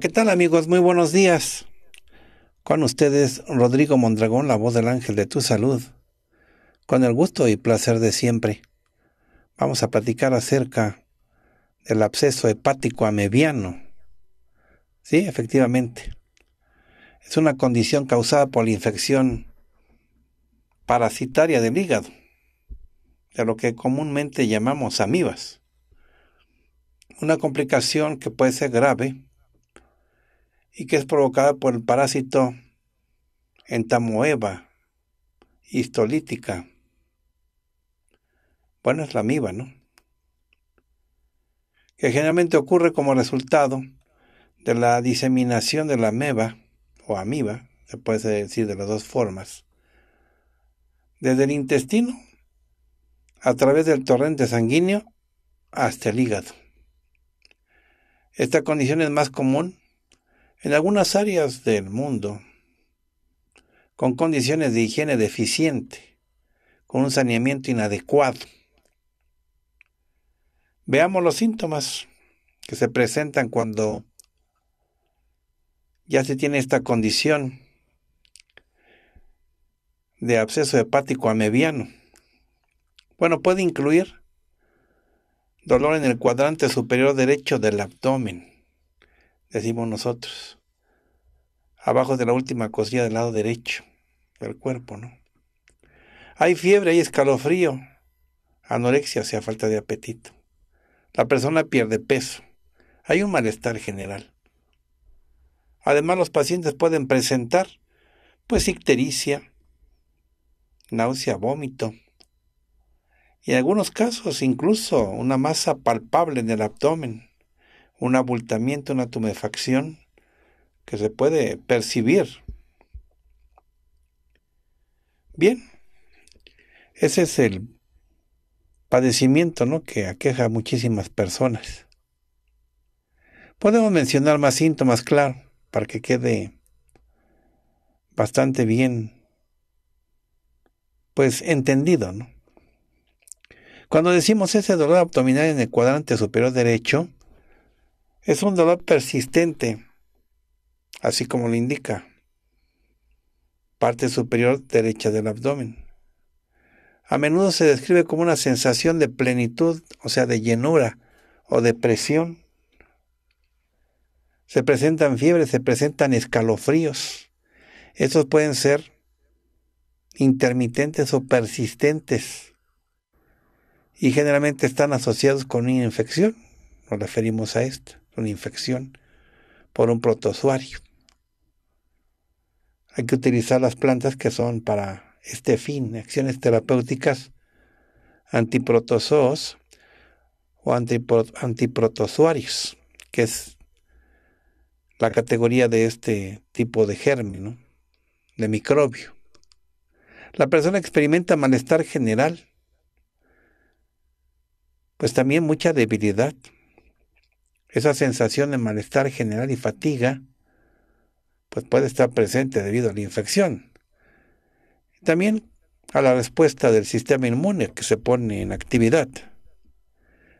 ¿qué tal amigos? Muy buenos días. Con ustedes, Rodrigo Mondragón, la voz del ángel de tu salud. Con el gusto y placer de siempre. Vamos a platicar acerca del absceso hepático amebiano. Sí, efectivamente. Es una condición causada por la infección parasitaria del hígado, de lo que comúnmente llamamos amibas. Una complicación que puede ser grave y que es provocada por el parásito entamoeba histolítica. Bueno, es la amiba, ¿no? Que generalmente ocurre como resultado de la diseminación de la ameba o amiba, se puede decir de las dos formas, desde el intestino a través del torrente sanguíneo hasta el hígado. Esta condición es más común en algunas áreas del mundo, con condiciones de higiene deficiente, con un saneamiento inadecuado. Veamos los síntomas que se presentan cuando ya se tiene esta condición de absceso hepático amebiano. Bueno, puede incluir dolor en el cuadrante superior derecho del abdomen, decimos nosotros, abajo de la última cosilla del lado derecho del cuerpo, ¿no? Hay fiebre, hay escalofrío, anorexia, sea falta de apetito. La persona pierde peso. Hay un malestar general. Además, los pacientes pueden presentar, pues, ictericia, náusea, vómito. Y en algunos casos, incluso una masa palpable en el abdomen, un abultamiento, una tumefacción que se puede percibir. Bien, ese es el padecimiento ¿no? que aqueja a muchísimas personas. Podemos mencionar más síntomas, claro, para que quede bastante bien, pues entendido, Cuando decimos ese dolor abdominal en el cuadrante superior derecho, es un dolor persistente, así como lo indica, parte superior derecha del abdomen. A menudo se describe como una sensación de plenitud, o sea, de llenura o de presión. Se presentan fiebres, se presentan escalofríos. Estos pueden ser intermitentes o persistentes y generalmente están asociados con una infección. Nos referimos a esto una infección por un protozoario. Hay que utilizar las plantas que son para este fin, acciones terapéuticas antiprotozoos o antiprotozoarios, que es la categoría de este tipo de germen, de microbio. La persona experimenta malestar general, pues también mucha debilidad, esa sensación de malestar general y fatiga pues puede estar presente debido a la infección. También a la respuesta del sistema inmune que se pone en actividad.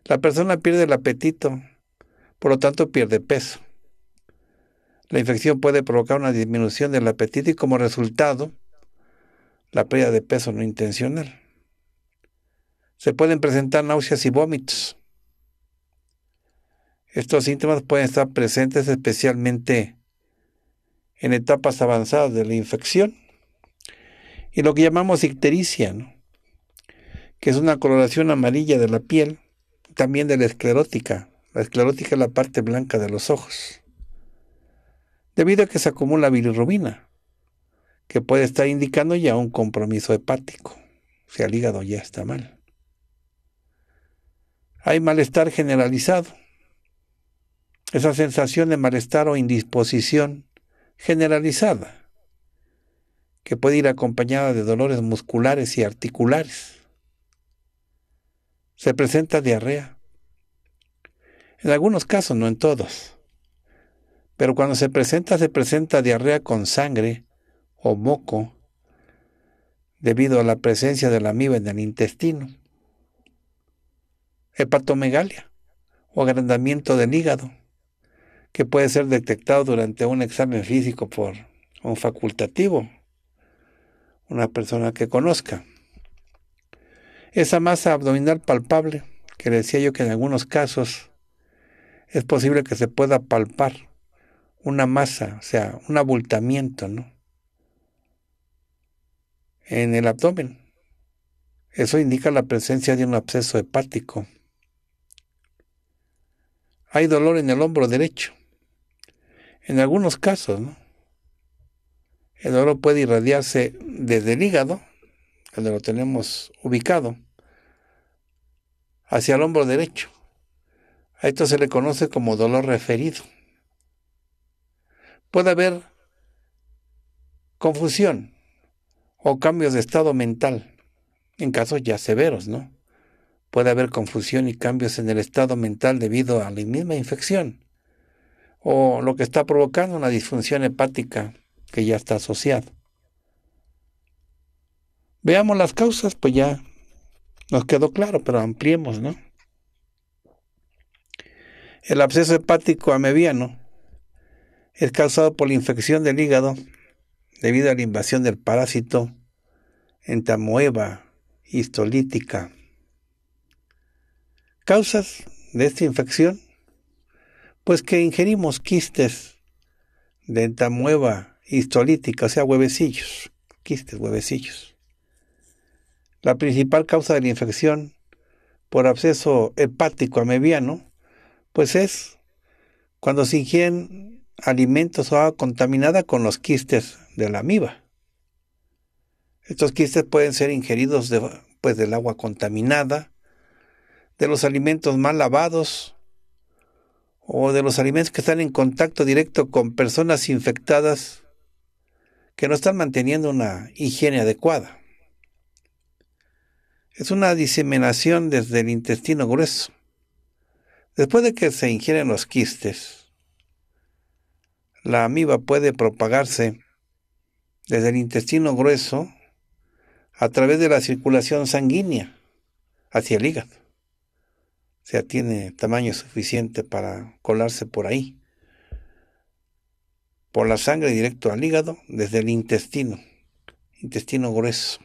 La persona pierde el apetito, por lo tanto pierde peso. La infección puede provocar una disminución del apetito y como resultado, la pérdida de peso no intencional. Se pueden presentar náuseas y vómitos. Estos síntomas pueden estar presentes especialmente en etapas avanzadas de la infección y lo que llamamos ictericia, que es una coloración amarilla de la piel, también de la esclerótica. La esclerótica es la parte blanca de los ojos, debido a que se acumula bilirrubina, que puede estar indicando ya un compromiso hepático, o sea, el hígado ya está mal. Hay malestar generalizado, esa sensación de malestar o indisposición generalizada, que puede ir acompañada de dolores musculares y articulares. Se presenta diarrea. En algunos casos, no en todos. Pero cuando se presenta, se presenta diarrea con sangre o moco debido a la presencia de la amiba en el intestino. Hepatomegalia o agrandamiento del hígado que puede ser detectado durante un examen físico por un facultativo, una persona que conozca. Esa masa abdominal palpable, que decía yo que en algunos casos es posible que se pueda palpar una masa, o sea, un abultamiento, En el abdomen. Eso indica la presencia de un absceso hepático. Hay dolor en el hombro derecho. En algunos casos, el dolor puede irradiarse desde el hígado, donde lo tenemos ubicado, hacia el hombro derecho. A esto se le conoce como dolor referido. Puede haber confusión o cambios de estado mental, en casos ya severos, ¿no? Puede haber confusión y cambios en el estado mental debido a la misma infección o lo que está provocando una disfunción hepática que ya está asociada. Veamos las causas, pues ya nos quedó claro, pero ampliemos, ¿no? El absceso hepático amebiano es causado por la infección del hígado debido a la invasión del parásito entamoeba histolítica. Causas de esta infección pues que ingerimos quistes de entamueva histolítica, o sea, huevecillos, quistes, huevecillos. La principal causa de la infección por absceso hepático amebiano, pues es cuando se ingieren alimentos o agua contaminada con los quistes de la amiba. Estos quistes pueden ser ingeridos de, pues, del agua contaminada, de los alimentos mal lavados, o de los alimentos que están en contacto directo con personas infectadas que no están manteniendo una higiene adecuada. Es una diseminación desde el intestino grueso. Después de que se ingieren los quistes, la amiba puede propagarse desde el intestino grueso a través de la circulación sanguínea hacia el hígado. O sea, tiene tamaño suficiente para colarse por ahí. Por la sangre directo al hígado desde el intestino, intestino grueso.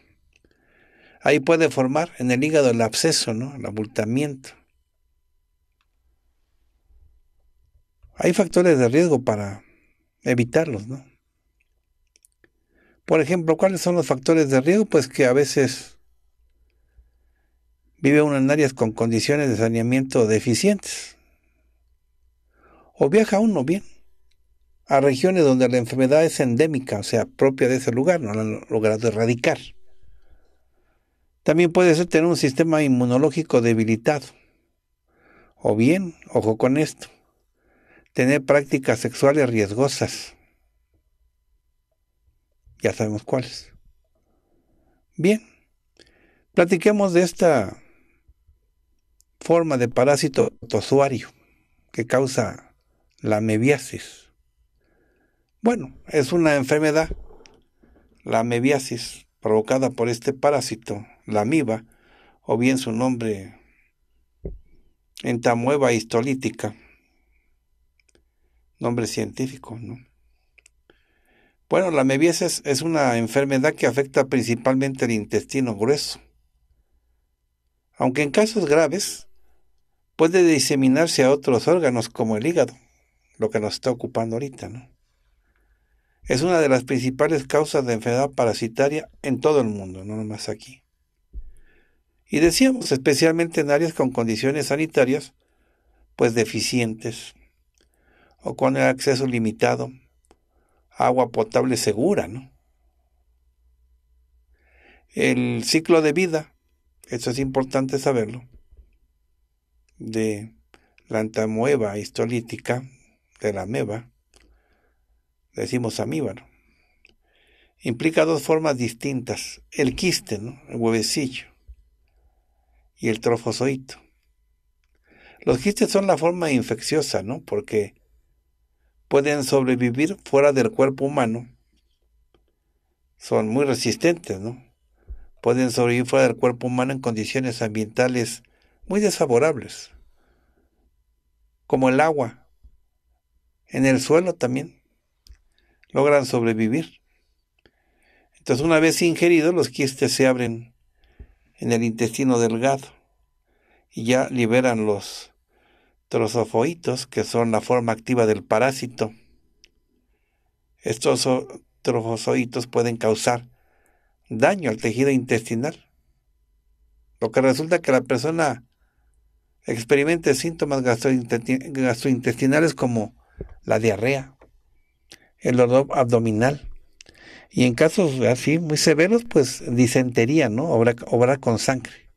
Ahí puede formar en el hígado el absceso, ¿no? El abultamiento. Hay factores de riesgo para evitarlos, ¿no? Por ejemplo, ¿cuáles son los factores de riesgo? Pues que a veces vive uno en áreas con condiciones de saneamiento deficientes. O viaja uno bien a regiones donde la enfermedad es endémica, o sea, propia de ese lugar, no la han logrado erradicar. También puede ser tener un sistema inmunológico debilitado. O bien, ojo con esto, tener prácticas sexuales riesgosas. Ya sabemos cuáles. Bien, platiquemos de esta forma de parásito tosuario que causa la mebiasis. Bueno, es una enfermedad, la mebiasis, provocada por este parásito, la amiba, o bien su nombre entamueva histolítica, nombre científico, ¿no? Bueno, la mebiasis es una enfermedad que afecta principalmente el intestino grueso. Aunque en casos graves, puede diseminarse a otros órganos como el hígado, lo que nos está ocupando ahorita, ¿no? Es una de las principales causas de enfermedad parasitaria en todo el mundo, no nomás aquí. Y decíamos, especialmente en áreas con condiciones sanitarias, pues deficientes, o con el acceso limitado, a agua potable segura, ¿no? El ciclo de vida, eso es importante saberlo, de la antamoeba histolítica, de la ameba, decimos amíbaro, implica dos formas distintas, el quiste, el huevecillo, y el trofozoito. Los quistes son la forma infecciosa, ¿no? Porque pueden sobrevivir fuera del cuerpo humano. Son muy resistentes, ¿no? Pueden sobrevivir fuera del cuerpo humano en condiciones ambientales muy desfavorables, como el agua, en el suelo también, logran sobrevivir. Entonces una vez ingeridos, los quistes se abren en el intestino delgado y ya liberan los trozofoitos, que son la forma activa del parásito. Estos trofozoitos pueden causar daño al tejido intestinal. Lo que resulta que la persona experimente síntomas gastrointestinales como la diarrea, el dolor abdominal. Y en casos así muy severos, pues disentería, ¿no? Obra, con sangre.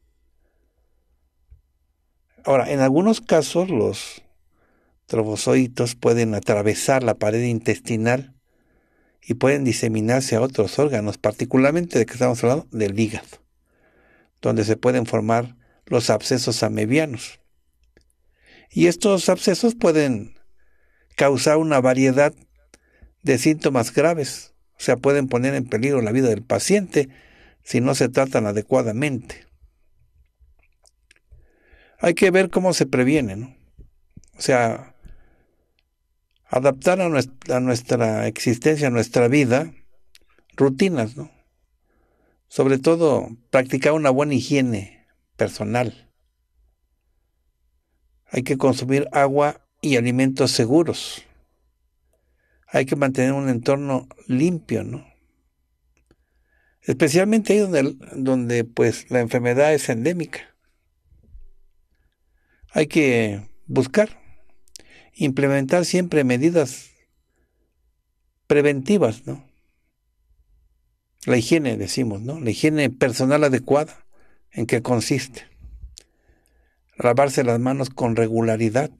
Ahora, en algunos casos los trobozoitos pueden atravesar la pared intestinal y pueden diseminarse a otros órganos, particularmente de que estamos hablando del hígado, donde se pueden formar los abscesos amebianos. Y estos abscesos pueden causar una variedad de síntomas graves, o sea, pueden poner en peligro la vida del paciente si no se tratan adecuadamente. Hay que ver cómo se previene, O sea, adaptar a nuestra, nuestra existencia, a nuestra vida, rutinas, ¿no? Sobre todo, practicar una buena higiene personal. Hay que consumir agua y alimentos seguros. Hay que mantener un entorno limpio, ¿no? Especialmente ahí donde, donde pues la enfermedad es endémica. Hay que buscar, implementar siempre medidas preventivas, ¿no? La higiene, decimos, ¿no? La higiene personal adecuada, ¿en qué consiste? lavarse las manos con regularidad,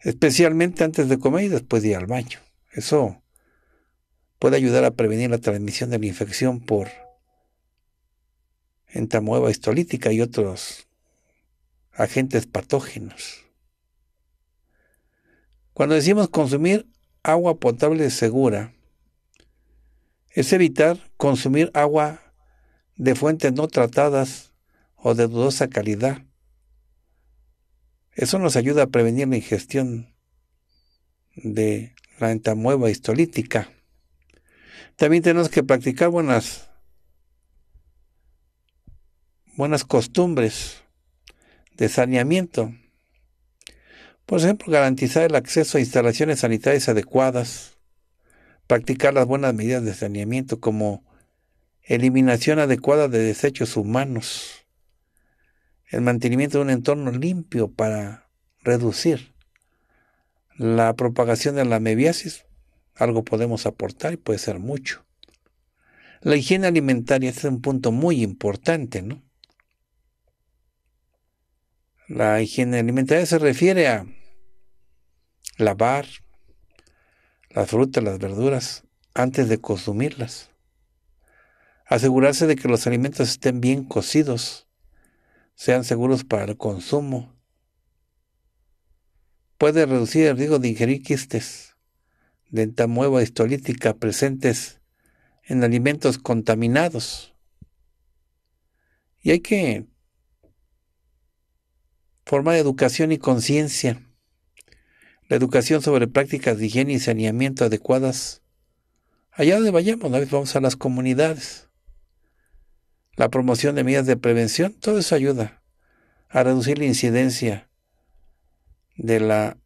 especialmente antes de comer y después de ir al baño. Eso puede ayudar a prevenir la transmisión de la infección por entamoeba histolítica y otros agentes patógenos. Cuando decimos consumir agua potable segura, es evitar consumir agua de fuentes no tratadas o de dudosa calidad, eso nos ayuda a prevenir la ingestión de la entamueva histolítica. También tenemos que practicar buenas, buenas costumbres de saneamiento. Por ejemplo, garantizar el acceso a instalaciones sanitarias adecuadas, practicar las buenas medidas de saneamiento como eliminación adecuada de desechos humanos, el mantenimiento de un entorno limpio para reducir la propagación de la mebiasis, algo podemos aportar y puede ser mucho. La higiene alimentaria es un punto muy importante, ¿no? La higiene alimentaria se refiere a lavar las frutas, las verduras, antes de consumirlas. Asegurarse de que los alimentos estén bien cocidos sean seguros para el consumo. Puede reducir el riesgo de ingerir quistes, nueva histolítica presentes en alimentos contaminados. Y hay que formar educación y conciencia. La educación sobre prácticas de higiene y saneamiento adecuadas. Allá donde vayamos, vamos a las comunidades la promoción de medidas de prevención, todo eso ayuda a reducir la incidencia de la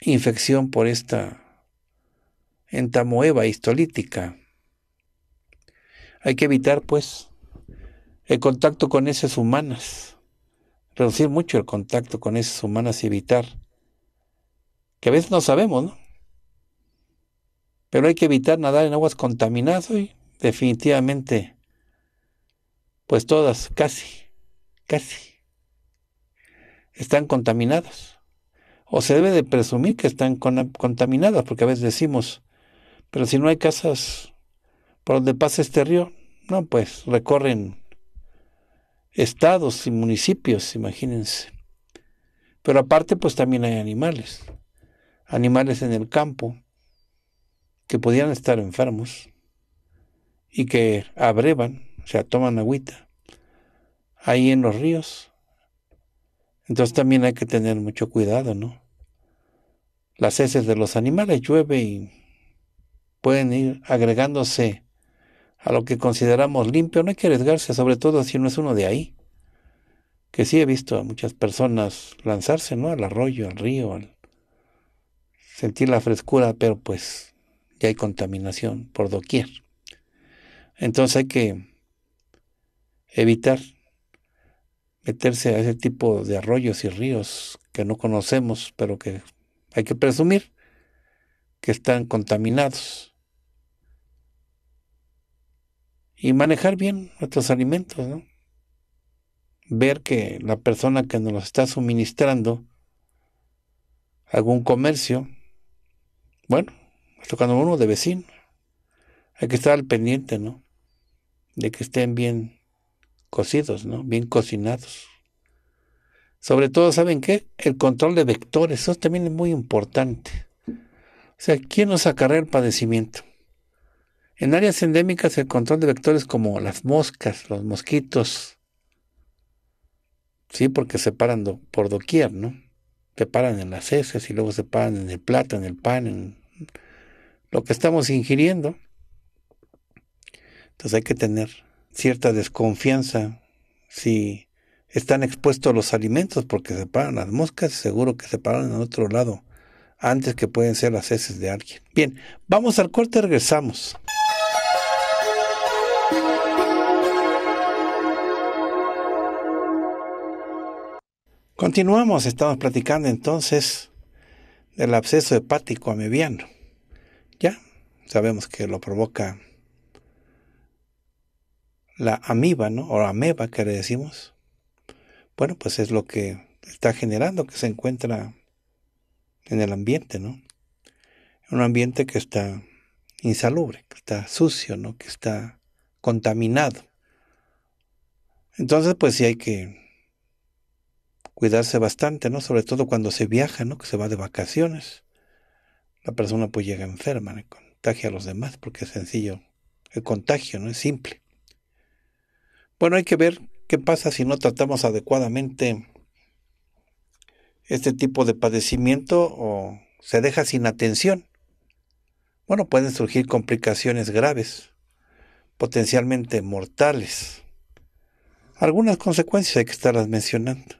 infección por esta entamoeba histolítica. Hay que evitar, pues, el contacto con esas humanas, reducir mucho el contacto con esas humanas y evitar, que a veces no sabemos, ¿no? Pero hay que evitar nadar en aguas contaminadas y definitivamente pues todas, casi, casi, están contaminadas. O se debe de presumir que están contaminadas, porque a veces decimos, pero si no hay casas por donde pasa este río, no, pues recorren estados y municipios, imagínense. Pero aparte, pues también hay animales, animales en el campo que podían estar enfermos y que abrevan o sea, toman agüita, ahí en los ríos. Entonces también hay que tener mucho cuidado, ¿no? Las heces de los animales llueve y pueden ir agregándose a lo que consideramos limpio. No hay que arriesgarse, sobre todo si no es uno de ahí. Que sí he visto a muchas personas lanzarse, ¿no? Al arroyo, al río, al sentir la frescura, pero pues ya hay contaminación por doquier. Entonces hay que evitar meterse a ese tipo de arroyos y ríos que no conocemos, pero que hay que presumir que están contaminados. Y manejar bien nuestros alimentos, ¿no? Ver que la persona que nos los está suministrando algún comercio, bueno, está tocando uno de vecino. Hay que estar al pendiente, ¿no? De que estén bien cocidos, ¿no? Bien cocinados. Sobre todo, ¿saben qué? El control de vectores, eso también es muy importante. O sea, ¿quién nos acarrea el padecimiento? En áreas endémicas el control de vectores como las moscas, los mosquitos, sí, porque se paran por doquier, ¿no? Se paran en las heces y luego se paran en el plato, en el pan, en lo que estamos ingiriendo. Entonces hay que tener cierta desconfianza si están expuestos los alimentos porque se paran las moscas, seguro que se paran en otro lado antes que pueden ser las heces de alguien. Bien, vamos al corte, regresamos. Continuamos, estamos platicando entonces del absceso hepático amebiano. Ya sabemos que lo provoca la amiba, ¿no? O ameba que le decimos. Bueno, pues es lo que está generando, que se encuentra en el ambiente, ¿no? Un ambiente que está insalubre, que está sucio, ¿no? Que está contaminado. Entonces, pues sí hay que cuidarse bastante, ¿no? Sobre todo cuando se viaja, ¿no? Que se va de vacaciones. La persona pues llega enferma, contagia a los demás, porque es sencillo. El contagio, ¿no? Es simple. Bueno, hay que ver qué pasa si no tratamos adecuadamente este tipo de padecimiento o se deja sin atención. Bueno, pueden surgir complicaciones graves, potencialmente mortales. Algunas consecuencias hay que estarlas mencionando.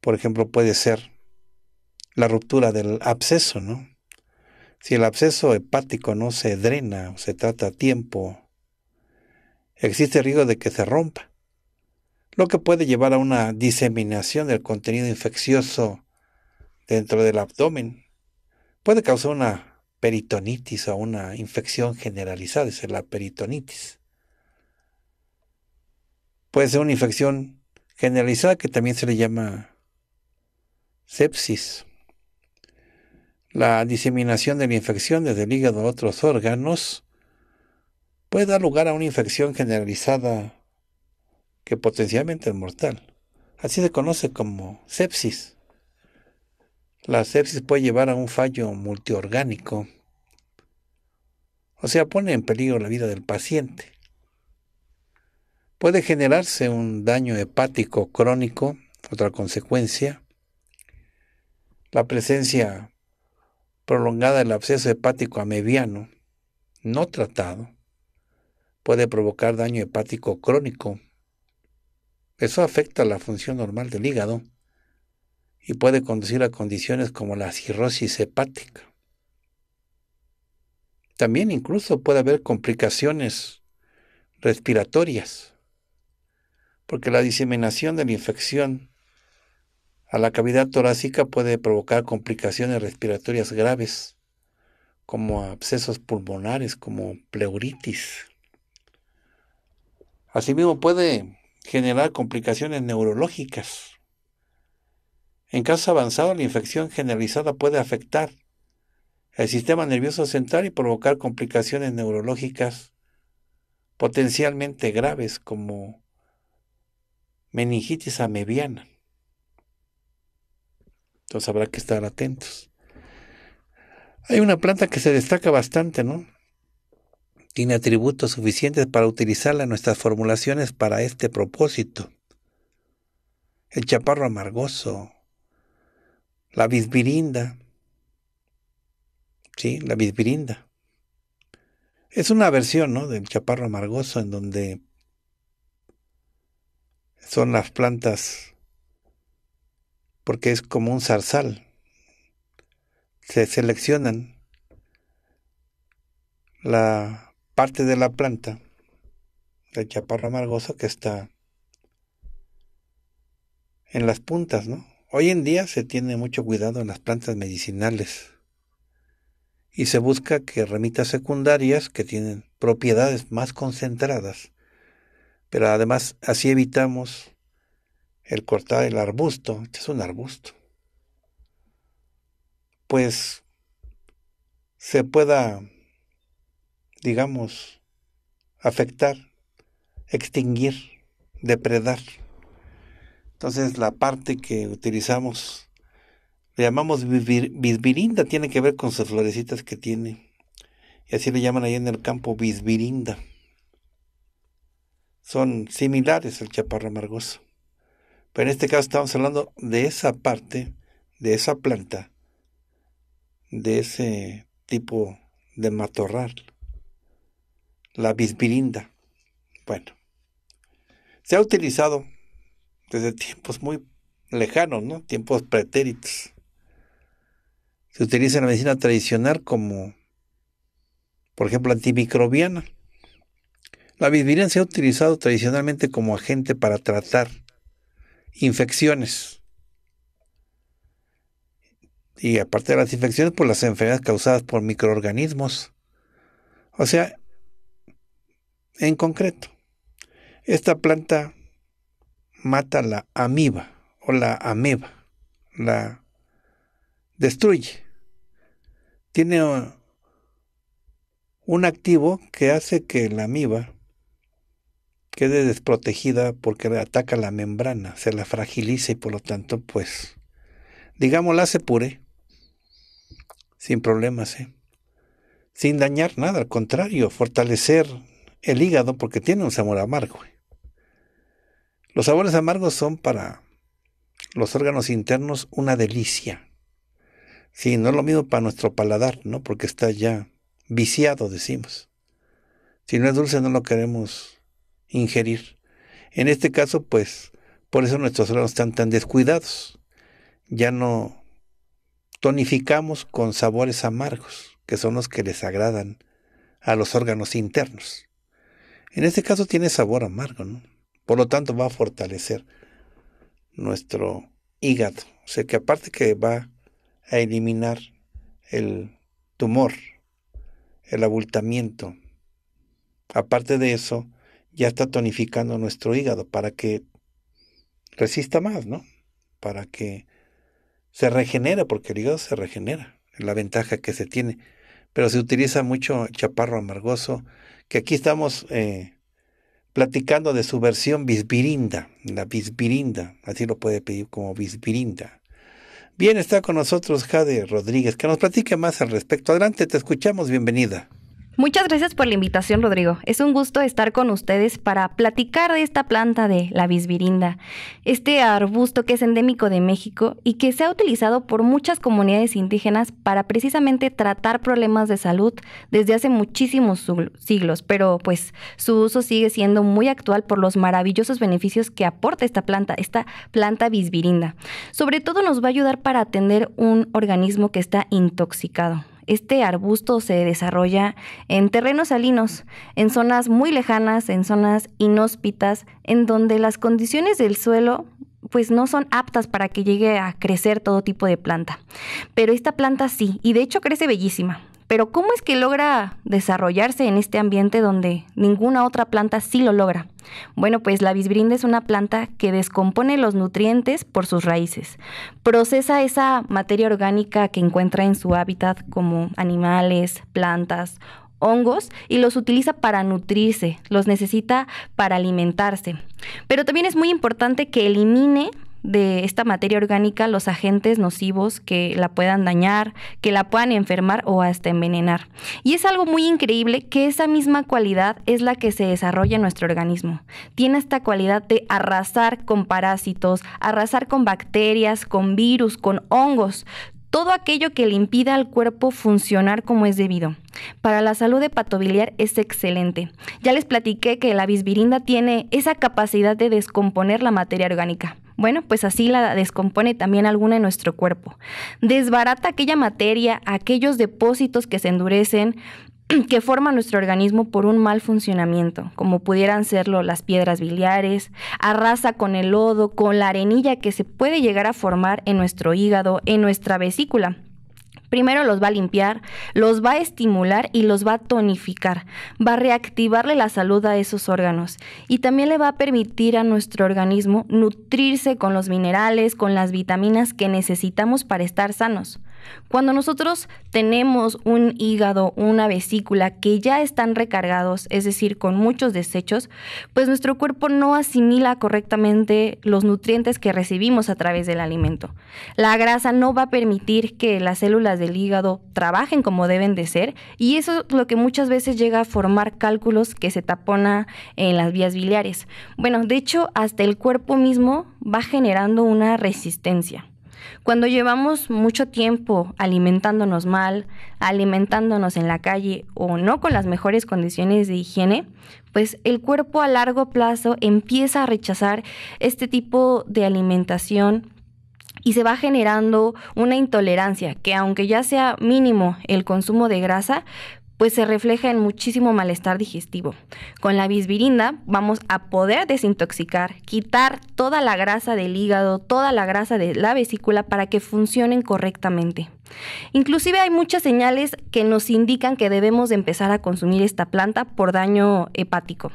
Por ejemplo, puede ser la ruptura del absceso, ¿no? Si el absceso hepático no se drena o se trata a tiempo, existe riesgo de que se rompa, lo que puede llevar a una diseminación del contenido infeccioso dentro del abdomen. Puede causar una peritonitis o una infección generalizada, es la peritonitis. Puede ser una infección generalizada que también se le llama sepsis. La diseminación de la infección desde el hígado a otros órganos puede dar lugar a una infección generalizada que potencialmente es mortal. Así se conoce como sepsis. La sepsis puede llevar a un fallo multiorgánico, o sea, pone en peligro la vida del paciente. Puede generarse un daño hepático crónico, otra consecuencia, la presencia prolongada del absceso hepático a mediano, no tratado, puede provocar daño hepático crónico. Eso afecta la función normal del hígado y puede conducir a condiciones como la cirrosis hepática. También incluso puede haber complicaciones respiratorias, porque la diseminación de la infección a la cavidad torácica puede provocar complicaciones respiratorias graves, como abscesos pulmonares, como pleuritis. Asimismo puede generar complicaciones neurológicas. En casos avanzados, la infección generalizada puede afectar el sistema nervioso central y provocar complicaciones neurológicas potencialmente graves como meningitis amebiana. Entonces habrá que estar atentos. Hay una planta que se destaca bastante, ¿no? tiene atributos suficientes para utilizarla en nuestras formulaciones para este propósito. El chaparro amargoso, la bisbirinda, sí, la bisbirinda. Es una versión ¿no? del chaparro amargoso en donde son las plantas, porque es como un zarzal. Se seleccionan la parte de la planta del chaparro amargoso que está en las puntas, ¿no? Hoy en día se tiene mucho cuidado en las plantas medicinales y se busca que ramitas secundarias que tienen propiedades más concentradas, pero además así evitamos el cortar el arbusto, este es un arbusto, pues se pueda digamos, afectar, extinguir, depredar. Entonces la parte que utilizamos, le llamamos bisbirinda, tiene que ver con sus florecitas que tiene. Y así le llaman ahí en el campo bisbirinda. Son similares al chaparro amargoso. Pero en este caso estamos hablando de esa parte, de esa planta, de ese tipo de matorral la bisbirinda. Bueno, se ha utilizado desde tiempos muy lejanos, ¿no? Tiempos pretéritos. Se utiliza en la medicina tradicional como, por ejemplo, antimicrobiana. La bisbirina se ha utilizado tradicionalmente como agente para tratar infecciones. Y aparte de las infecciones, por pues las enfermedades causadas por microorganismos. O sea, en concreto. Esta planta mata la amiba o la ameba, la destruye. Tiene un activo que hace que la amiba quede desprotegida porque ataca la membrana, se la fragiliza y por lo tanto, pues, digamos, la hace sin problemas, ¿eh? sin dañar nada, al contrario, fortalecer el hígado porque tiene un sabor amargo. Los sabores amargos son para los órganos internos una delicia. Si no es lo mismo para nuestro paladar, ¿no? Porque está ya viciado, decimos. Si no es dulce, no lo queremos ingerir. En este caso, pues, por eso nuestros órganos están tan descuidados. Ya no tonificamos con sabores amargos, que son los que les agradan a los órganos internos. En este caso tiene sabor amargo, ¿no? Por lo tanto va a fortalecer nuestro hígado. O sea que aparte que va a eliminar el tumor, el abultamiento, aparte de eso, ya está tonificando nuestro hígado para que resista más, ¿no? Para que se regenere, porque el hígado se regenera, es la ventaja que se tiene. Pero se utiliza mucho chaparro amargoso que aquí estamos eh, platicando de su versión bisbirinda, la bisbirinda, así lo puede pedir como bisbirinda. Bien, está con nosotros Jade Rodríguez, que nos platique más al respecto. Adelante, te escuchamos, bienvenida. Muchas gracias por la invitación, Rodrigo. Es un gusto estar con ustedes para platicar de esta planta de la bisbirinda, este arbusto que es endémico de México y que se ha utilizado por muchas comunidades indígenas para precisamente tratar problemas de salud desde hace muchísimos siglos, pero pues su uso sigue siendo muy actual por los maravillosos beneficios que aporta esta planta, esta planta bisbirinda. Sobre todo nos va a ayudar para atender un organismo que está intoxicado. Este arbusto se desarrolla en terrenos salinos, en zonas muy lejanas, en zonas inhóspitas, en donde las condiciones del suelo pues no son aptas para que llegue a crecer todo tipo de planta. Pero esta planta sí, y de hecho crece bellísima. Pero ¿cómo es que logra desarrollarse en este ambiente donde ninguna otra planta sí lo logra? Bueno, pues la bisbrinda es una planta que descompone los nutrientes por sus raíces, procesa esa materia orgánica que encuentra en su hábitat como animales, plantas, hongos y los utiliza para nutrirse, los necesita para alimentarse. Pero también es muy importante que elimine de esta materia orgánica los agentes nocivos que la puedan dañar, que la puedan enfermar o hasta envenenar. Y es algo muy increíble que esa misma cualidad es la que se desarrolla en nuestro organismo. Tiene esta cualidad de arrasar con parásitos, arrasar con bacterias, con virus, con hongos, todo aquello que le impida al cuerpo funcionar como es debido. Para la salud hepatobiliar es excelente. Ya les platiqué que la bisbirinda tiene esa capacidad de descomponer la materia orgánica. Bueno, pues así la descompone también alguna en nuestro cuerpo. Desbarata aquella materia, aquellos depósitos que se endurecen, que forma nuestro organismo por un mal funcionamiento, como pudieran serlo las piedras biliares, arrasa con el lodo, con la arenilla que se puede llegar a formar en nuestro hígado, en nuestra vesícula. Primero los va a limpiar, los va a estimular y los va a tonificar. Va a reactivarle la salud a esos órganos y también le va a permitir a nuestro organismo nutrirse con los minerales, con las vitaminas que necesitamos para estar sanos. Cuando nosotros tenemos un hígado, una vesícula que ya están recargados, es decir, con muchos desechos, pues nuestro cuerpo no asimila correctamente los nutrientes que recibimos a través del alimento. La grasa no va a permitir que las células del hígado trabajen como deben de ser y eso es lo que muchas veces llega a formar cálculos que se tapona en las vías biliares. Bueno, de hecho, hasta el cuerpo mismo va generando una resistencia. Cuando llevamos mucho tiempo alimentándonos mal, alimentándonos en la calle o no con las mejores condiciones de higiene, pues el cuerpo a largo plazo empieza a rechazar este tipo de alimentación y se va generando una intolerancia que aunque ya sea mínimo el consumo de grasa, pues se refleja en muchísimo malestar digestivo. Con la bisbirinda vamos a poder desintoxicar, quitar toda la grasa del hígado, toda la grasa de la vesícula para que funcionen correctamente. Inclusive hay muchas señales que nos indican que debemos empezar a consumir esta planta por daño hepático.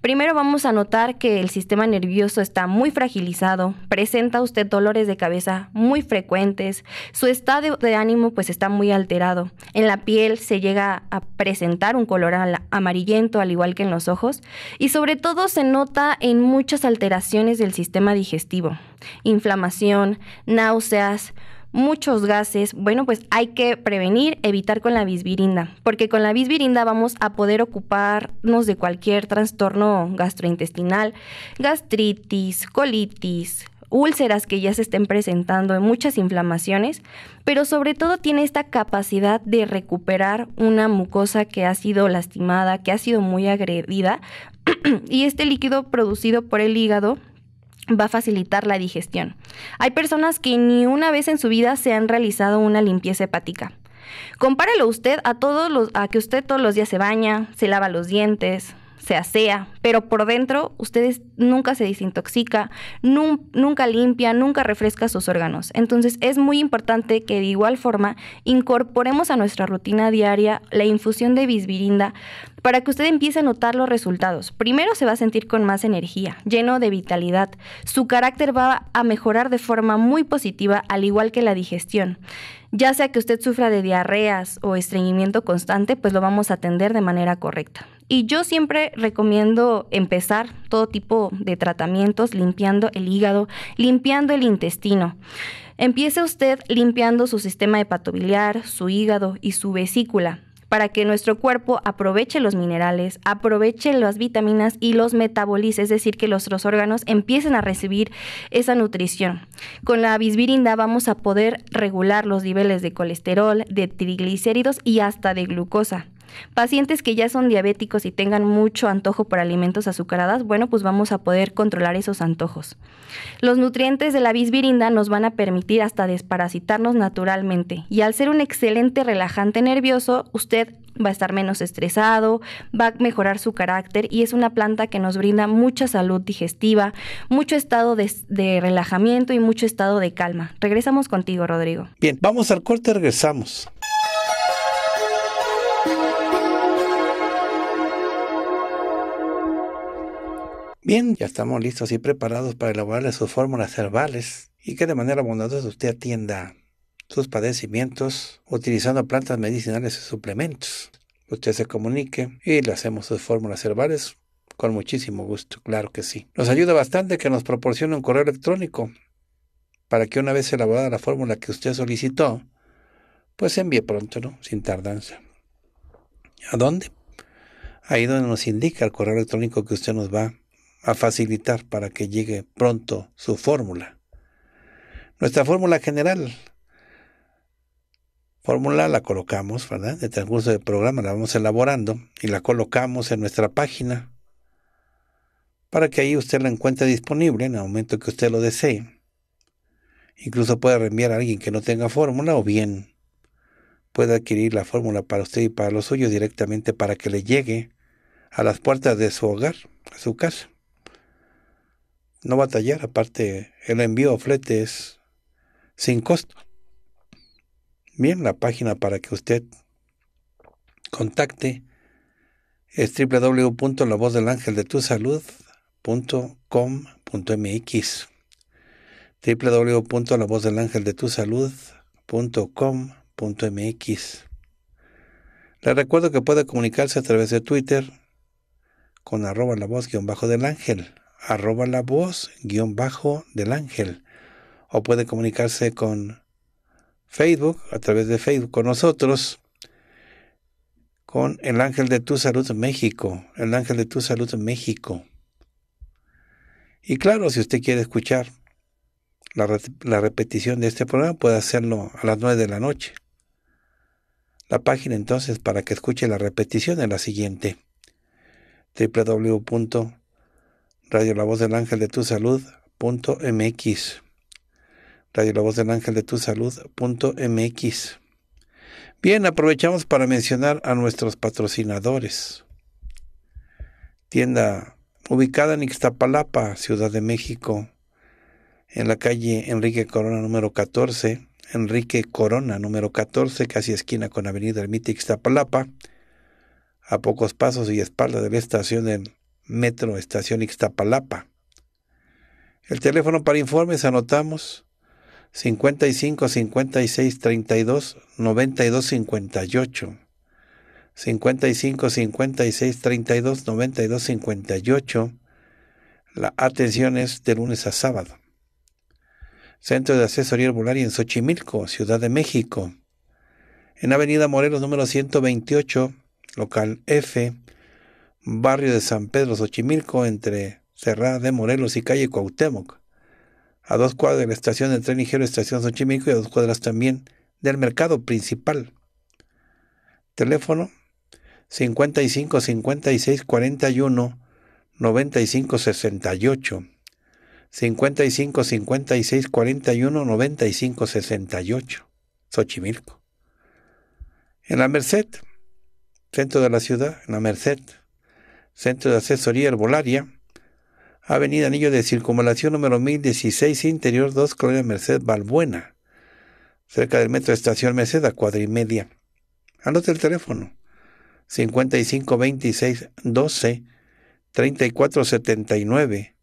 Primero vamos a notar que el sistema nervioso está muy fragilizado, presenta usted dolores de cabeza muy frecuentes, su estado de ánimo pues está muy alterado. En la piel se llega a presentar un color amarillento al igual que en los ojos y sobre todo se nota en muchas alteraciones del sistema digestivo, inflamación, náuseas, muchos gases, bueno, pues hay que prevenir, evitar con la bisbirinda, porque con la bisbirinda vamos a poder ocuparnos de cualquier trastorno gastrointestinal, gastritis, colitis, úlceras que ya se estén presentando, muchas inflamaciones, pero sobre todo tiene esta capacidad de recuperar una mucosa que ha sido lastimada, que ha sido muy agredida, y este líquido producido por el hígado va a facilitar la digestión. Hay personas que ni una vez en su vida se han realizado una limpieza hepática. Compárelo usted a todos los, a que usted todos los días se baña, se lava los dientes, se asea, pero por dentro ustedes nunca se desintoxica, nunca limpia, nunca refresca sus órganos. Entonces es muy importante que de igual forma incorporemos a nuestra rutina diaria la infusión de bisbirinda para que usted empiece a notar los resultados. Primero se va a sentir con más energía, lleno de vitalidad. Su carácter va a mejorar de forma muy positiva, al igual que la digestión. Ya sea que usted sufra de diarreas o estreñimiento constante, pues lo vamos a atender de manera correcta. Y yo siempre recomiendo empezar todo tipo de tratamientos limpiando el hígado, limpiando el intestino. Empiece usted limpiando su sistema hepatobiliar, su hígado y su vesícula para que nuestro cuerpo aproveche los minerales, aproveche las vitaminas y los metabolice, es decir, que nuestros órganos empiecen a recibir esa nutrición. Con la bisbirinda vamos a poder regular los niveles de colesterol, de triglicéridos y hasta de glucosa. Pacientes que ya son diabéticos y tengan mucho antojo por alimentos azucarados, bueno, pues vamos a poder controlar esos antojos. Los nutrientes de la bisbirinda nos van a permitir hasta desparasitarnos naturalmente y al ser un excelente relajante nervioso, usted va a estar menos estresado, va a mejorar su carácter y es una planta que nos brinda mucha salud digestiva, mucho estado de, de, relajamiento y mucho estado de calma. Regresamos contigo, Rodrigo. Bien, vamos al corte, regresamos. Bien, ya estamos listos y preparados para elaborarle sus fórmulas herbales y que de manera bondadosa usted atienda sus padecimientos utilizando plantas medicinales y suplementos. Usted se comunique y le hacemos sus fórmulas herbales con muchísimo gusto, claro que sí. Nos ayuda bastante que nos proporcione un correo electrónico para que una vez elaborada la fórmula que usted solicitó, pues envíe pronto, ¿no? Sin tardanza. ¿A dónde? Ahí donde nos indica el correo electrónico que usted nos va a facilitar para que llegue pronto su fórmula. Nuestra fórmula general, fórmula la colocamos, ¿verdad? Este de el transcurso del programa la vamos elaborando y la colocamos en nuestra página para que ahí usted la encuentre disponible en el momento que usted lo desee. Incluso puede reenviar a alguien que no tenga fórmula o bien puede adquirir la fórmula para usted y para los suyos directamente para que le llegue a las puertas de su hogar, a su casa no batallar. Aparte, el envío a flete es sin costo. Bien, la página para que usted contacte es www.lavozdelangeldetusalud.com.mx www.lavozdelangeldetusalud.com.mx Le recuerdo que puede comunicarse a través de Twitter con arroba la voz guión bajo del ángel arroba la voz guión bajo del ángel. O puede comunicarse con Facebook, a través de Facebook con nosotros, con el ángel de tu salud México, el ángel de tu salud México. Y claro, si usted quiere escuchar la, repetición de este programa, puede hacerlo a las 9 de la noche. La página entonces para que escuche la repetición es la siguiente www Radio La Voz del Ángel de Tu Salud punto MX. Radio La Voz del Ángel de Tu Salud punto MX. Bien, aprovechamos para mencionar a nuestros patrocinadores. Tienda ubicada en Ixtapalapa, Ciudad de México, en la calle Enrique Corona número 14, Enrique Corona número 14, casi esquina con Avenida Ermita Ixtapalapa, a pocos pasos y espalda de la estación de... Metro Estación Ixtapalapa. El teléfono para informes anotamos 55 56 32 92 58. 55 56 32 92 58. La atención es de lunes a sábado. Centro de Asesoría Herbolaria en Xochimilco, Ciudad de México. En Avenida Morelos número 128, local F, barrio de San Pedro Xochimilco, entre Cerrada de Morelos y calle Cuauhtémoc, a dos cuadras de la estación del tren ligero Estación Xochimilco y a dos cuadras también del mercado principal. Teléfono 55 56 41 95 68 55 56 41 95 68 Xochimilco. En la Merced, centro de la ciudad, en la Merced, Centro de Asesoría Herbolaria, Avenida Anillo de Circunvalación número 1016, Interior 2, Colonia Merced, Balbuena, cerca del metro de Estación Merced, a cuadra y media. Anota el teléfono 5526 12 3479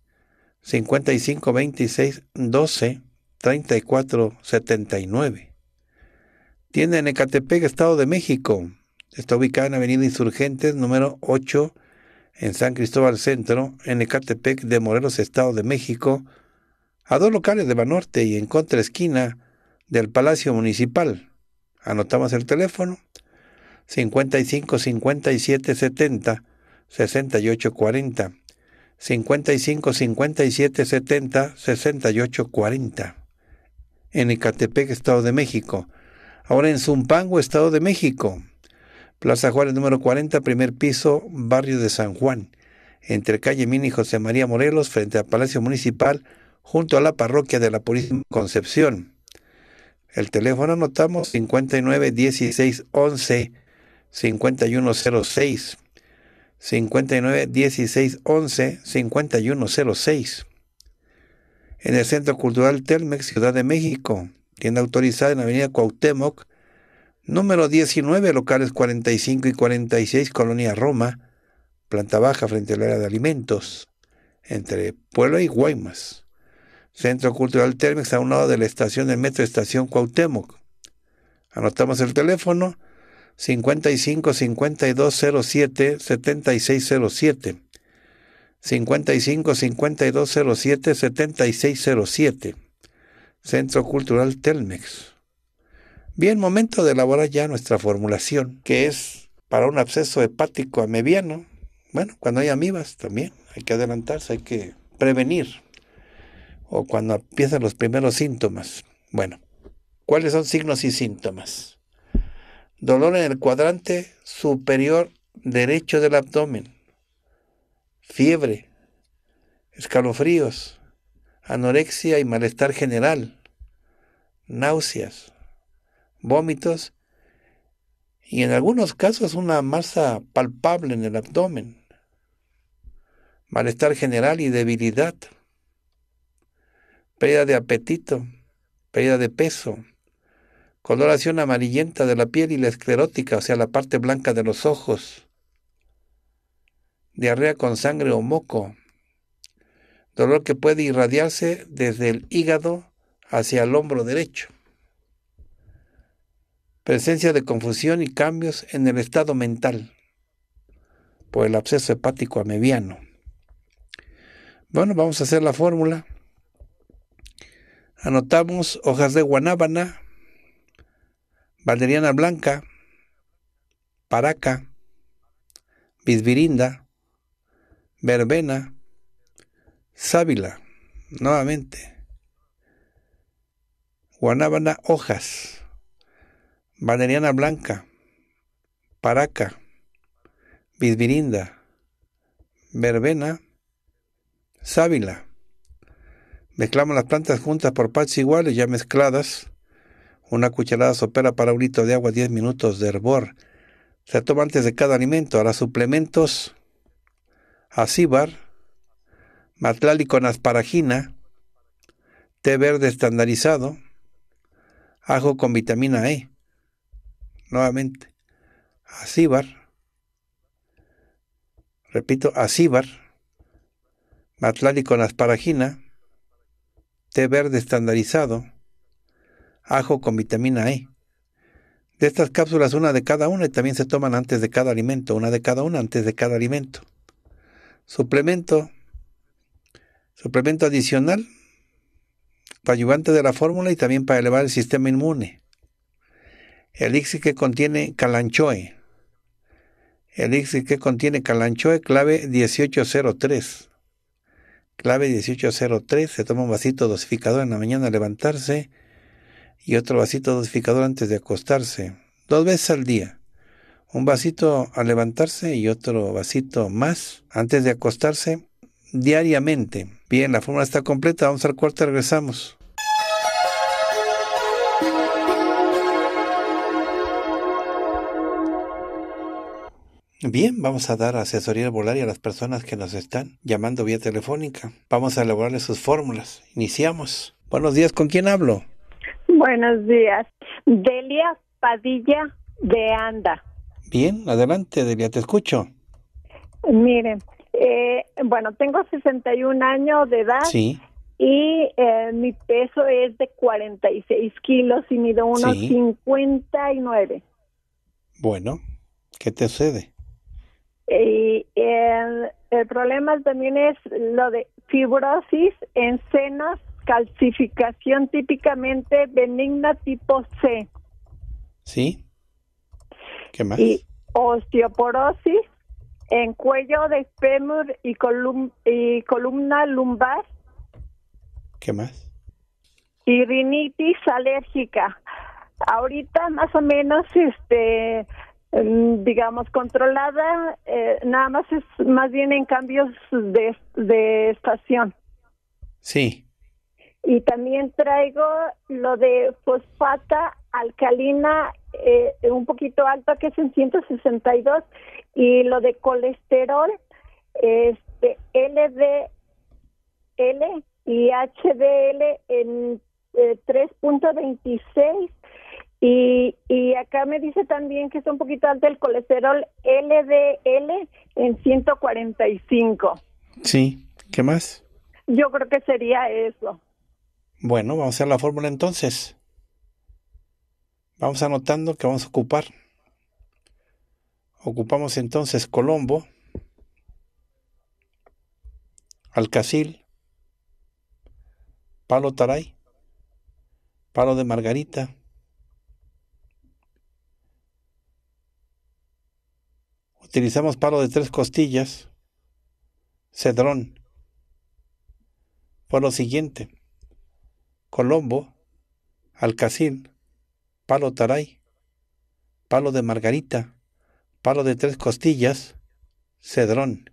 5526 12 3479 Tienda en Ecatepec, Estado de México. Está ubicada en Avenida Insurgentes, número 8, en San Cristóbal Centro, en Ecatepec de Morelos, Estado de México, a dos locales de Banorte y en contraesquina del Palacio Municipal. Anotamos el teléfono 55 57 70 68 40. 55 57 70 68 40. En Ecatepec, Estado de México. Ahora en Zumpango, Estado de México. Plaza Juárez número 40, primer piso, barrio de San Juan, entre calle Mini y José María Morelos, frente al Palacio Municipal, junto a la parroquia de la Purísima Concepción. El teléfono anotamos 59 16 5106. 59 5106. En el Centro Cultural Telmex, Ciudad de México, tienda autorizada en la Avenida Cuauhtémoc, Número 19, locales 45 y 46, Colonia Roma, planta baja frente al área de alimentos, entre Puebla y Guaymas. Centro Cultural Telmex a un lado de la estación del Metro Estación Cuauhtémoc. Anotamos el teléfono 55 5207 7607. 55 5207 7607. Centro Cultural Telmex. Bien, momento de elaborar ya nuestra formulación, que es para un absceso hepático amebiano. Bueno, cuando hay amibas también hay que adelantarse, hay que prevenir. O cuando empiezan los primeros síntomas. Bueno, ¿cuáles son signos y síntomas? Dolor en el cuadrante superior derecho del abdomen, fiebre, escalofríos, anorexia y malestar general, náuseas, vómitos y en algunos casos una masa palpable en el abdomen, malestar general y debilidad, pérdida de apetito, pérdida de peso, coloración amarillenta de la piel y la esclerótica, o sea, la parte blanca de los ojos, diarrea con sangre o moco, dolor que puede irradiarse desde el hígado hacia el hombro derecho presencia de confusión y cambios en el estado mental por el absceso hepático amebiano. Bueno, vamos a hacer la fórmula. Anotamos hojas de guanábana, valeriana blanca, paraca, bisbirinda, verbena, sábila, nuevamente. Guanábana, hojas Valeriana Blanca, Paraca, Bisbirinda, Verbena, Sábila. Mezclamos las plantas juntas por partes iguales, ya mezcladas. Una cucharada sopera para un litro de agua, 10 minutos de hervor. Se toma antes de cada alimento. Ahora suplementos: acíbar, matlali con asparagina, té verde estandarizado, ajo con vitamina E nuevamente a repito, a matlánico con asparagina, té verde estandarizado, ajo con vitamina E. De estas cápsulas, una de cada una y también se toman antes de cada alimento, una de cada una antes de cada alimento. Suplemento, suplemento adicional, para ayudante de la fórmula y también para elevar el sistema inmune elixir que contiene calanchoe. Elixir que contiene calanchoe, clave 1803. Clave 1803, se toma un vasito dosificador en la mañana al levantarse y otro vasito dosificador antes de acostarse. Dos veces al día. Un vasito al levantarse y otro vasito más antes de acostarse diariamente. Bien, la fórmula está completa. Vamos al cuarto, y regresamos. Bien, vamos a dar asesoría y a las personas que nos están llamando vía telefónica. Vamos a elaborarles sus fórmulas. Iniciamos. Buenos días, ¿con quién hablo? Buenos días. Delia Padilla de Anda. Bien, adelante, Delia, te escucho. Miren, eh, bueno, tengo 61 años de edad. Y eh, mi peso es de 46 kilos y mido unos 59. Bueno, ¿qué te sucede? Y el, problema también es lo de fibrosis en senos, calcificación típicamente benigna tipo C. ¿Sí? ¿Qué más? Y osteoporosis en cuello de fémur y, y columna lumbar. ¿Qué más? Y rinitis alérgica. Ahorita más o menos este Em, digamos, controlada, eh, nada más es más bien en cambios de, de estación. Sí. Y también traigo lo de fosfata alcalina eh, un poquito alto que es en 162, y lo de colesterol, este LDL y HDL en 3.26 eh, y, acá me dice también que está un poquito alto el colesterol LDL en 145. Sí, ¿qué más? Yo creo que sería eso. Bueno, vamos a hacer la fórmula entonces. Vamos anotando que vamos a ocupar. Ocupamos entonces Colombo, Alcacil, Palo Taray, Palo de Margarita, utilizamos palo de tres costillas, cedrón. Por lo siguiente. Colombo, alcacil, palo taray, palo de margarita, palo de tres costillas, cedrón.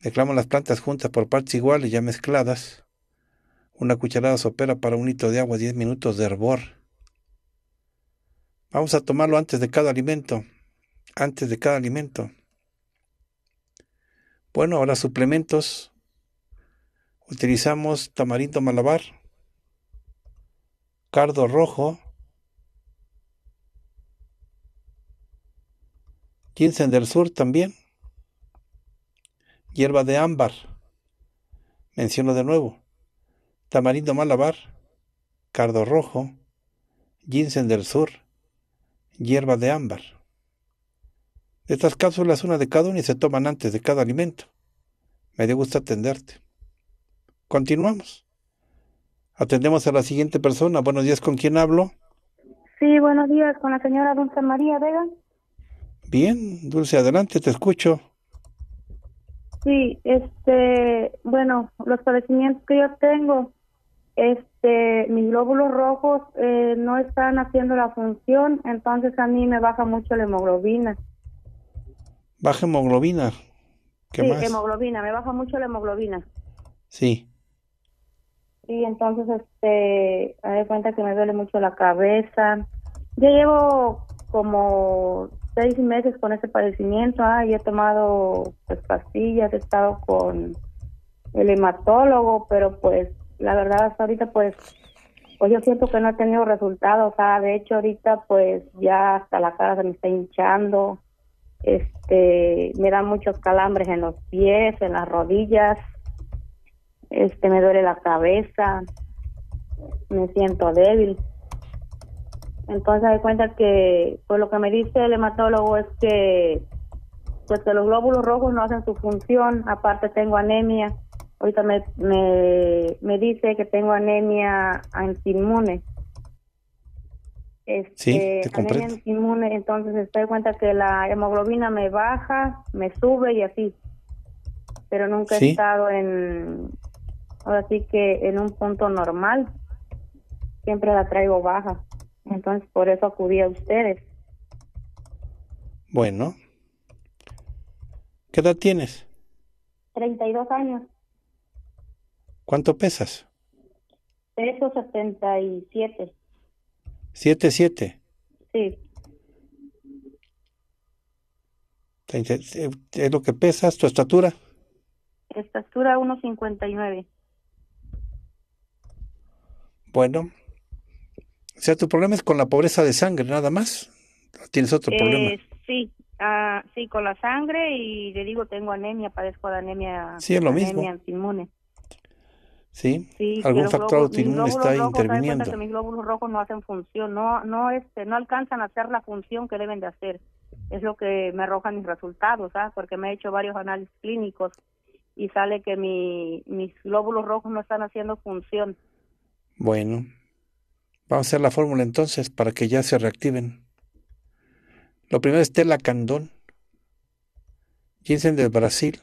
Mezclamos las plantas juntas por partes iguales ya mezcladas. Una cucharada sopera para un litro de agua, 10 minutos de hervor. Vamos a tomarlo antes de cada alimento antes de cada alimento. Bueno, ahora suplementos. Utilizamos tamarindo malabar, cardo rojo, ginseng del sur también, hierba de ámbar, menciono de nuevo, tamarindo malabar, cardo rojo, ginseng del sur, hierba de ámbar estas cápsulas, una de cada una y se toman antes de cada alimento. Me dio gusto atenderte. Continuamos. Atendemos a la siguiente persona. Buenos días, ¿con quién hablo? Sí, buenos días, con la señora Dulce María Vega. Bien, Dulce, adelante, te escucho. Sí, este, bueno, los padecimientos que yo tengo, este, mis glóbulos rojos eh, no están haciendo la función, entonces a mí me baja mucho la hemoglobina. Baja hemoglobina. sí, hemoglobina, me baja mucho la hemoglobina. Sí. Y entonces, este, me doy cuenta que me duele mucho la cabeza. Yo llevo como seis meses con ese padecimiento ¿ah? y he tomado pues, pastillas, he estado con el hematólogo, pero pues la verdad hasta ahorita pues pues yo siento que no he tenido resultados, Ah, de hecho ahorita pues ya hasta la cara se me está hinchando, este, me dan muchos calambres en los pies, en las rodillas, este, me duele la cabeza, me siento débil. Entonces de cuenta que, pues lo que me dice el hematólogo es que, pues, que los glóbulos rojos no hacen su función, aparte tengo anemia, ahorita me, me, me dice que tengo anemia antiinmune. Este, sí, te inmune, entonces estoy cuenta que la hemoglobina me baja, me sube y así. Pero nunca he estado en, ahora sí que en un punto normal. Siempre la traigo baja. Entonces por eso acudí a ustedes. Bueno. ¿Qué edad tienes? 32 años. ¿Cuánto pesas? Peso 77. ¿Siete, siete? Sí. Eh, ¿Es lo que pesas? ¿Tu estatura? Estatura 1.59. Bueno. O sea, tu problema es con la pobreza de sangre, nada más. ¿Tienes otro eh, problema? Sí, ah, sí, con la sangre y le digo, tengo anemia, padezco de anemia. Sí, es lo anemia mismo. ¿sí? Algún factor autoinmune está interviniendo. Que mis glóbulos rojos no hacen función, no, no, este, no alcanzan a hacer la función que deben de hacer. Es lo que me arrojan mis resultados, ¿ah? Porque me he hecho varios análisis clínicos y sale que mis glóbulos rojos no están haciendo función. Bueno, vamos a hacer la fórmula entonces para que ya se reactiven. Lo primero es Candón. Jensen del Brasil,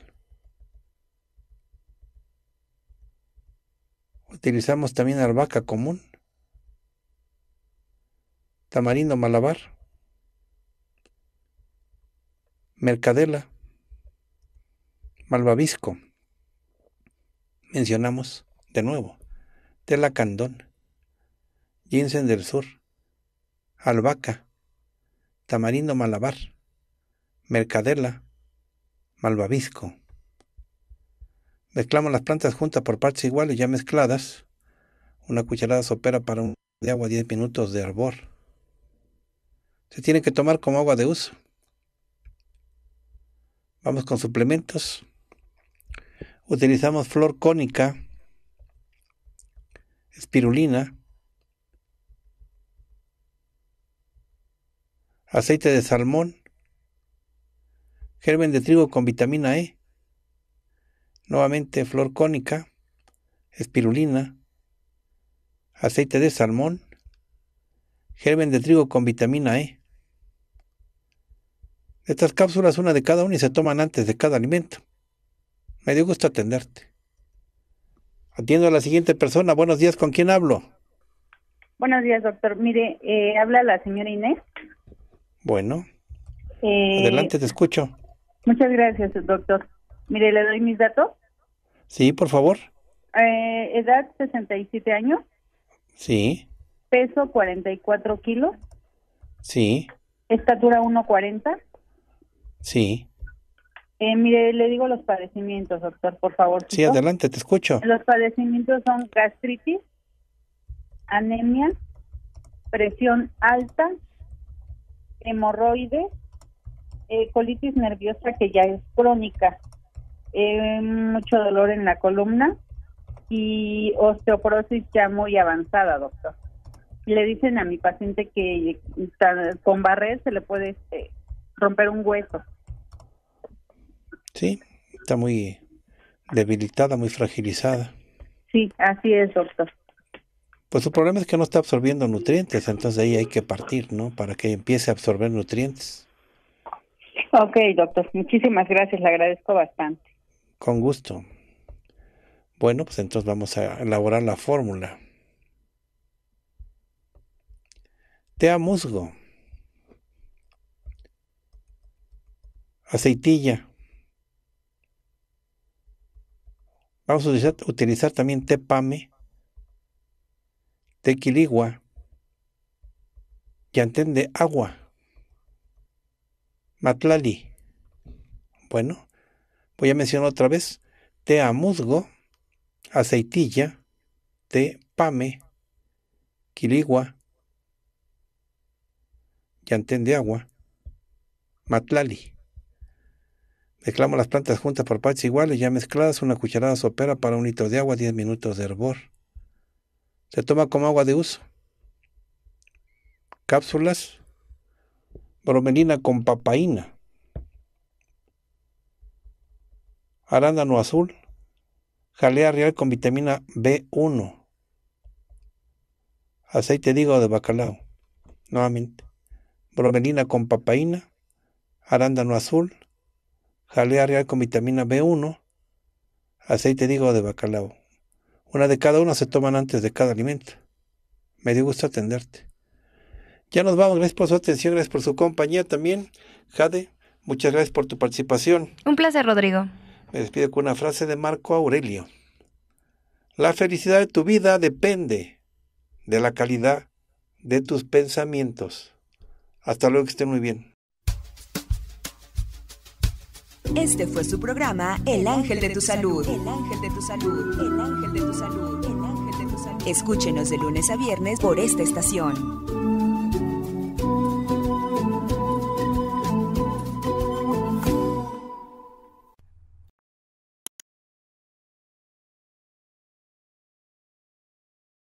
Utilizamos también albahaca común, tamarindo malabar, mercadela, malvavisco. Mencionamos de nuevo tela candón, ginseng del sur, albahaca, tamarindo malabar, mercadela, malvavisco. Mezclamos las plantas juntas por partes iguales ya mezcladas. Una cucharada sopera para un de agua 10 minutos de hervor. Se tiene que tomar como agua de uso. Vamos con suplementos. Utilizamos flor cónica, espirulina, aceite de salmón, germen de trigo con vitamina E, nuevamente flor cónica, espirulina, aceite de salmón, germen de trigo con vitamina E. Estas cápsulas, una de cada una, y se toman antes de cada alimento. Me dio gusto atenderte. Atiendo a la siguiente persona. Buenos días, ¿con quién hablo? Buenos días, doctor. Mire, eh, habla la señora Inés. Bueno. Eh, adelante, te escucho. Muchas gracias, doctor. Mire, le doy mis datos. Sí, por favor. Eh, edad 67 años. Sí. Peso 44 kilos. Sí. Estatura 1,40. Sí. Eh, mire, le digo los padecimientos, doctor, por favor. Sí, adelante, te escucho. Los padecimientos son gastritis, anemia, presión alta, hemorroides, eh, colitis nerviosa que ya es crónica eh, mucho dolor en la columna y osteoporosis ya muy avanzada, doctor. Le dicen a mi paciente que con barrer se le puede este, romper un hueso. Sí, está muy debilitada, muy fragilizada. Sí, así es, doctor. Pues su problema es que no está absorbiendo nutrientes, entonces ahí hay que partir, ¿no? Para que empiece a absorber nutrientes. Ok, doctor, muchísimas gracias, le agradezco bastante. Con gusto. Bueno, pues entonces vamos a elaborar la fórmula. a musgo. Aceitilla. Vamos a utilizar, también té pame, Te quiligua, Yantén de agua, matlali. Bueno, voy a mencionar otra vez, té musgo, aceitilla, té pame, quiligua, llantén de agua, matlali. Mezclamos las plantas juntas por partes iguales, ya mezcladas, una cucharada sopera para un litro de agua, 10 minutos de hervor. Se toma como agua de uso. Cápsulas, bromelina con papaína. arándano azul, jalea real con vitamina B1, aceite de de bacalao, nuevamente, bromelina con papaína, arándano azul, jalea real con vitamina B1, aceite de de bacalao. Una de cada una se toman antes de cada alimento. Me dio gusto atenderte. Ya nos vamos, gracias por su atención, gracias por su compañía también. Jade, muchas gracias por tu participación. Un placer, Rodrigo. Me despido con una frase de Marco Aurelio. La felicidad de tu vida depende de la calidad de tus pensamientos. Hasta luego, que estén muy bien. Este fue su programa El Ángel de tu Salud. El Ángel de tu Salud. El Ángel de tu Salud. El Ángel de tu Salud. Escúchenos de lunes a viernes por esta estación.